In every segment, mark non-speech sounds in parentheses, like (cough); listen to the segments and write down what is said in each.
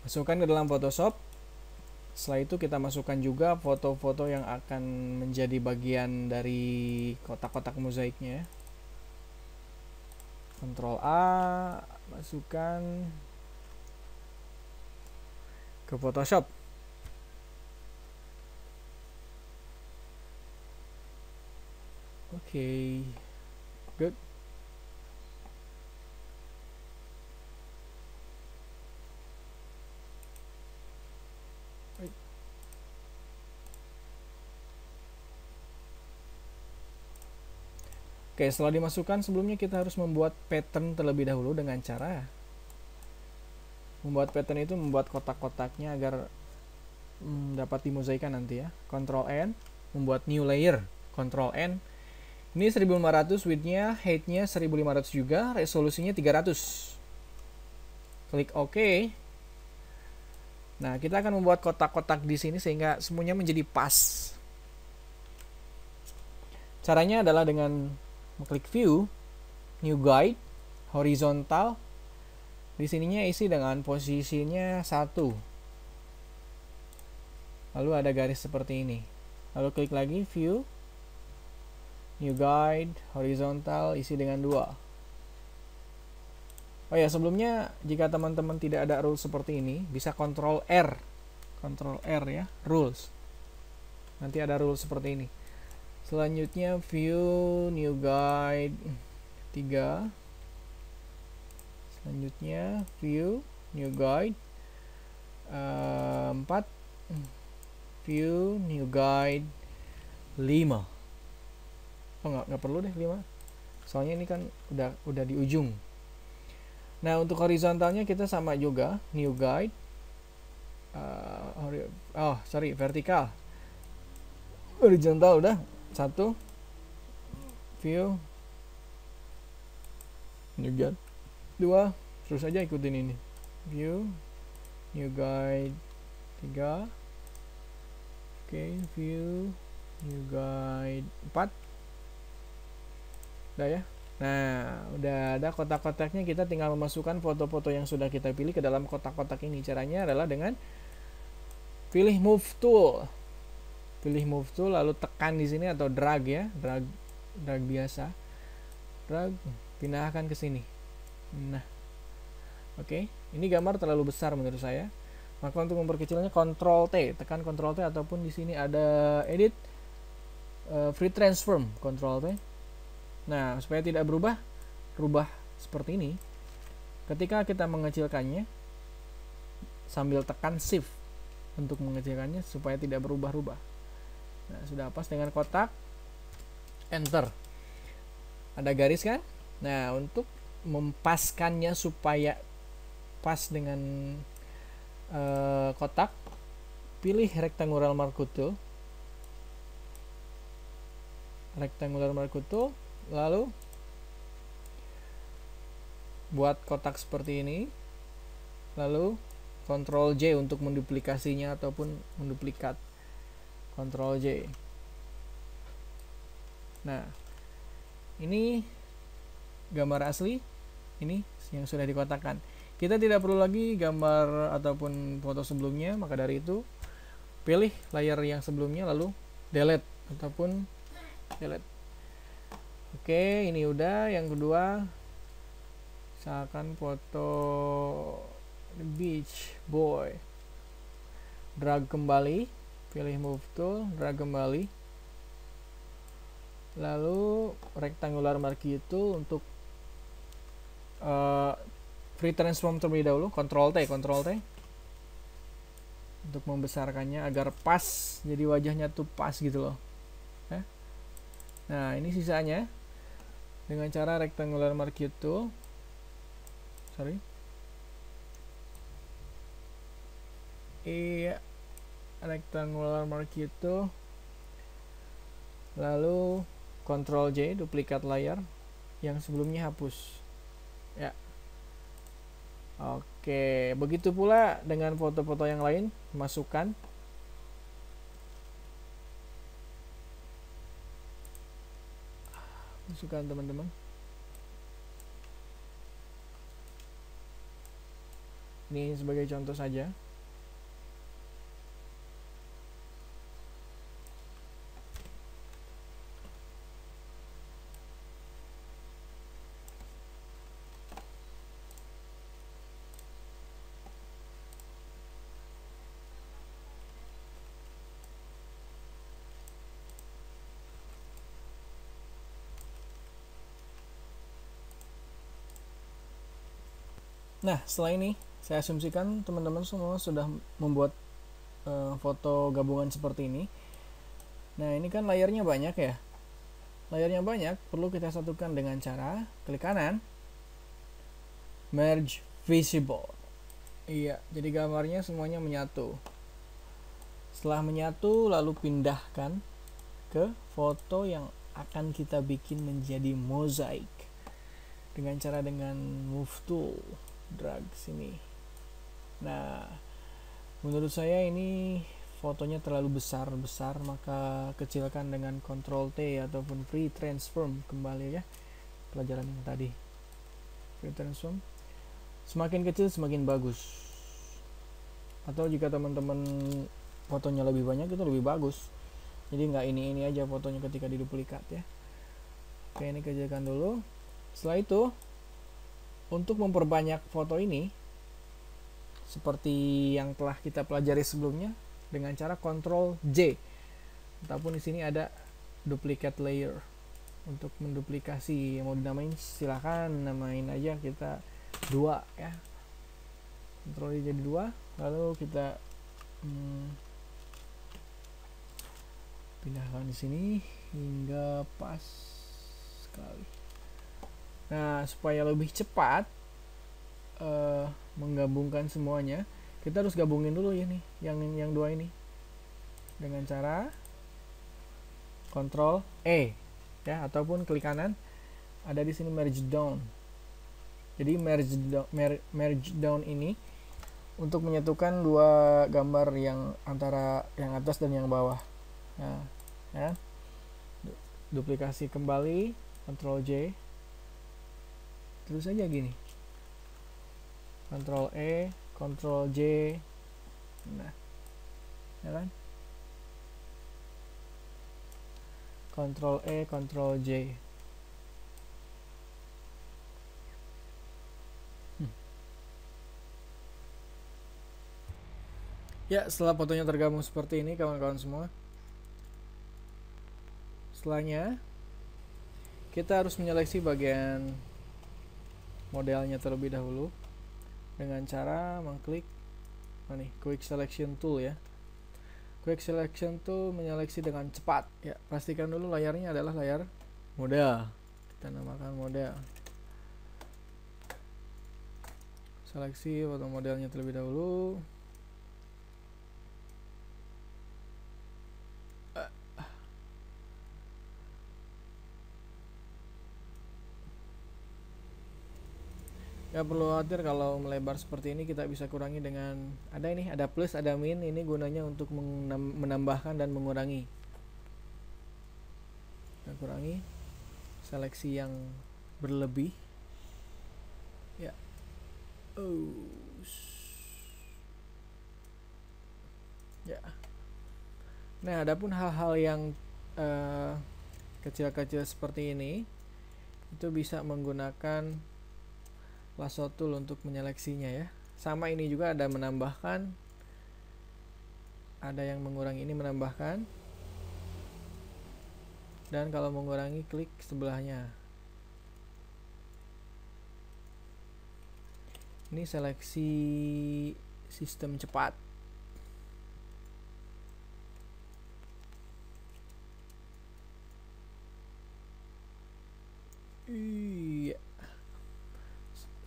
masukkan ke dalam Photoshop setelah itu kita masukkan juga foto-foto yang akan menjadi bagian dari kotak-kotak mozaiknya Ctrl A masukkan ke Photoshop oke okay. good Oke, setelah dimasukkan sebelumnya kita harus membuat pattern terlebih dahulu dengan cara membuat pattern itu membuat kotak-kotaknya agar hmm, dapat dimozaikan nanti ya. Ctrl N, membuat new layer. Ctrl N. Ini 1500 width-nya, height-nya 1500 juga, resolusinya 300. Klik OK. Nah, kita akan membuat kotak-kotak di sini sehingga semuanya menjadi pas. Caranya adalah dengan klik view, new guide, horizontal. Di sininya isi dengan posisinya satu. Lalu ada garis seperti ini. Lalu klik lagi view, new guide, horizontal, isi dengan dua. Oh ya, sebelumnya jika teman-teman tidak ada rule seperti ini, bisa kontrol R. Kontrol R ya, rules. Nanti ada rule seperti ini selanjutnya view new guide 3 selanjutnya view new guide uh, eh, 4 view new guide 5 oh nggak nggak perlu deh 5 soalnya ini kan udah udah di ujung nah untuk horizontalnya kita sama juga new guide uh, oh sorry vertikal horizontal udah satu view new guide dua terus aja ikutin ini view new guide tiga oke okay, view new guide empat udah ya Nah, udah ada kotak-kotaknya kita tinggal memasukkan foto-foto yang sudah kita pilih ke dalam kotak-kotak ini. Caranya adalah dengan pilih move tool pilih move tool lalu tekan di sini atau drag ya drag drag biasa drag pindahkan ke sini nah oke okay. ini gambar terlalu besar menurut saya maka untuk memperkecilnya Ctrl T tekan Ctrl T ataupun di sini ada edit uh, free transform Ctrl T nah supaya tidak berubah rubah seperti ini ketika kita mengecilkannya sambil tekan shift untuk mengecilkannya supaya tidak berubah-ubah nah, sudah pas dengan kotak enter ada garis kan nah untuk mempaskannya supaya pas dengan uh, kotak pilih rectangular tool rectangular tool lalu buat kotak seperti ini lalu Ctrl J untuk menduplikasinya ataupun menduplikat Ctrl J nah ini gambar asli ini yang sudah dikotakkan kita tidak perlu lagi gambar ataupun foto sebelumnya maka dari itu pilih layar yang sebelumnya lalu delete ataupun delete oke ini udah yang kedua misalkan foto beach boy drag kembali pilih move tool drag kembali lalu rectangular mark itu untuk uh, free transform terlebih dahulu Ctrl T Ctrl T untuk membesarkannya agar pas jadi wajahnya tuh pas gitu loh ya. nah ini sisanya dengan cara rectangular mark itu sorry iya rectangular mark itu lalu Control J duplikat layar yang sebelumnya hapus ya oke begitu pula dengan foto-foto yang lain masukkan masukkan teman-teman ini sebagai contoh saja Nah, setelah ini saya asumsikan teman-teman semua sudah membuat uh, foto gabungan seperti ini. Nah, ini kan layarnya banyak ya. Layarnya banyak, perlu kita satukan dengan cara klik kanan, merge visible. Iya, jadi gambarnya semuanya menyatu. Setelah menyatu, lalu pindahkan ke foto yang akan kita bikin menjadi mozaik dengan cara dengan move tool drugs ini. nah menurut saya ini fotonya terlalu besar-besar maka kecilkan dengan Control T ataupun free transform kembali ya pelajaran yang tadi free transform semakin kecil semakin bagus atau jika teman-teman fotonya lebih banyak itu lebih bagus jadi nggak ini ini aja fotonya ketika diduplikat ya oke ini kerjakan dulu setelah itu untuk memperbanyak foto ini, seperti yang telah kita pelajari sebelumnya, dengan cara Ctrl J, ataupun di sini ada duplicate layer. Untuk menduplikasi yang mau dinamain silahkan namain aja kita dua ya. Ctrl J jadi dua, lalu kita hmm, pindahkan di sini hingga pas sekali. Nah, supaya lebih cepat uh, menggabungkan semuanya, kita harus gabungin dulu ya nih, yang yang dua ini. Dengan cara kontrol E ya ataupun klik kanan ada di sini merge down. Jadi merge down, mer, merge down ini untuk menyatukan dua gambar yang antara yang atas dan yang bawah. Nah, ya. Duplikasi kembali Ctrl J terus aja gini Ctrl E Ctrl J nah ya kan Ctrl E Ctrl J hmm. Ya, setelah fotonya tergabung seperti ini, kawan-kawan semua. Setelahnya, kita harus menyeleksi bagian modelnya terlebih dahulu dengan cara mengklik nah nih quick selection tool ya quick selection tool menyeleksi dengan cepat ya pastikan dulu layarnya adalah layar model kita namakan model seleksi foto modelnya terlebih dahulu Gak perlu khawatir kalau melebar seperti ini kita bisa kurangi dengan ada ini, ada plus, ada min. Ini gunanya untuk menambahkan dan mengurangi. Kita kurangi seleksi yang berlebih. Ya. Oh. Ya. Nah, adapun hal-hal yang eh, kecil-kecil uh, kecil -kecil seperti ini itu bisa menggunakan lasso tool untuk menyeleksinya ya sama ini juga ada menambahkan ada yang mengurangi ini menambahkan dan kalau mengurangi klik sebelahnya ini seleksi sistem cepat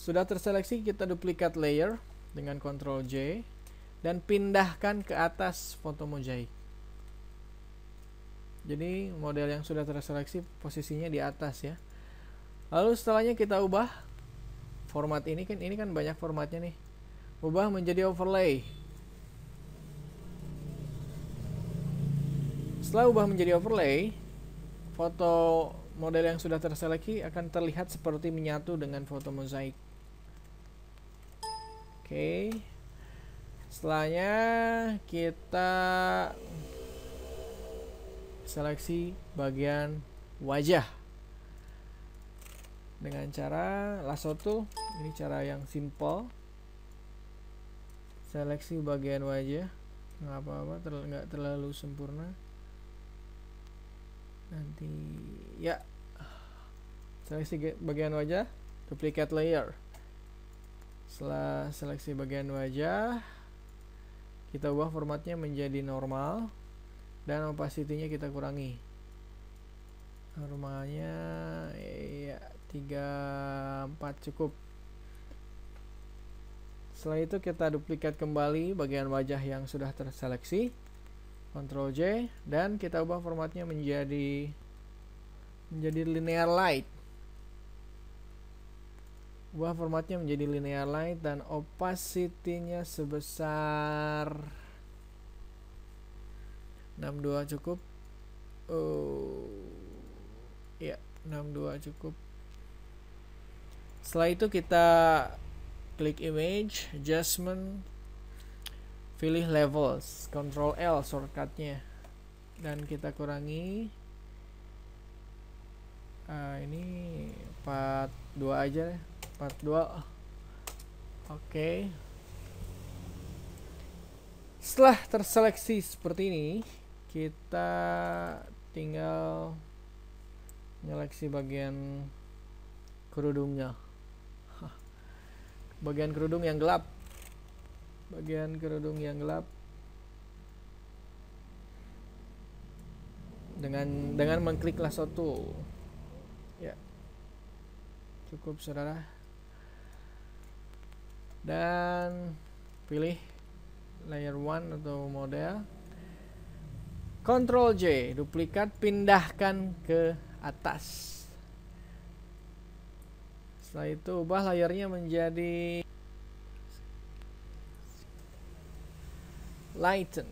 Sudah terseleksi, kita duplikat layer dengan Ctrl J dan pindahkan ke atas foto mozaik. Jadi model yang sudah terseleksi posisinya di atas ya. Lalu setelahnya kita ubah format ini kan ini kan banyak formatnya nih. Ubah menjadi overlay. Setelah ubah menjadi overlay, foto model yang sudah terseleksi akan terlihat seperti menyatu dengan foto mozaik okay. setelahnya kita seleksi bagian wajah dengan cara lasso tuh ini cara yang simple seleksi bagian wajah nggak apa-apa nggak terlalu sempurna nanti ya seleksi bagian wajah duplicate layer setelah seleksi bagian wajah, kita ubah formatnya menjadi normal dan opacity-nya kita kurangi. Normalnya ya 34 cukup. Setelah itu kita duplikat kembali bagian wajah yang sudah terseleksi. Ctrl J dan kita ubah formatnya menjadi menjadi linear light. Buah formatnya menjadi linear light dan opacity-nya sebesar 62 cukup. Oh. Ya, 62 cukup. Setelah itu kita klik image, adjustment, pilih levels, control L shortcutnya dan kita kurangi uh, ini 42 aja ya part 2 oke okay. setelah terseleksi seperti ini kita tinggal nyeleksi bagian kerudungnya bagian kerudung yang gelap bagian kerudung yang gelap dengan dengan mengklik lasso tool ya cukup saudara dan pilih layer 1 atau model Ctrl J duplikat pindahkan ke atas setelah itu ubah layarnya menjadi lighten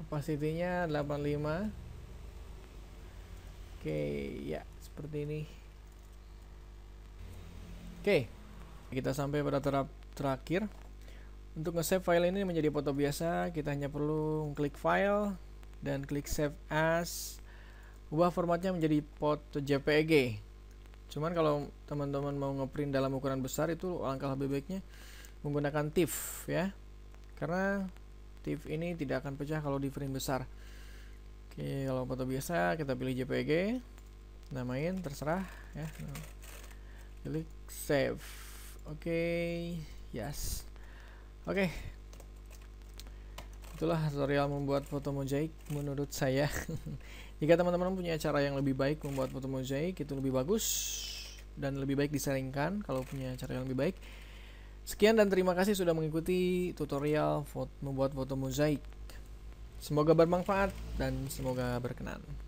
opacity-nya 85 oke ya seperti ini Oke, kita sampai pada tahap terakhir. Untuk nge-save file ini menjadi foto biasa, kita hanya perlu klik file dan klik save as. Ubah formatnya menjadi foto JPEG. Cuman kalau teman-teman mau ngeprint dalam ukuran besar itu langkah lebih baiknya menggunakan TIFF ya. Karena TIFF ini tidak akan pecah kalau di frame besar. Oke, kalau foto biasa kita pilih JPEG, namain terserah ya klik save oke okay. yes oke okay. itulah tutorial membuat foto mozaik menurut saya (laughs) jika teman-teman punya cara yang lebih baik membuat foto mozaik itu lebih bagus dan lebih baik disaringkan kalau punya cara yang lebih baik sekian dan terima kasih sudah mengikuti tutorial membuat foto mozaik semoga bermanfaat dan semoga berkenan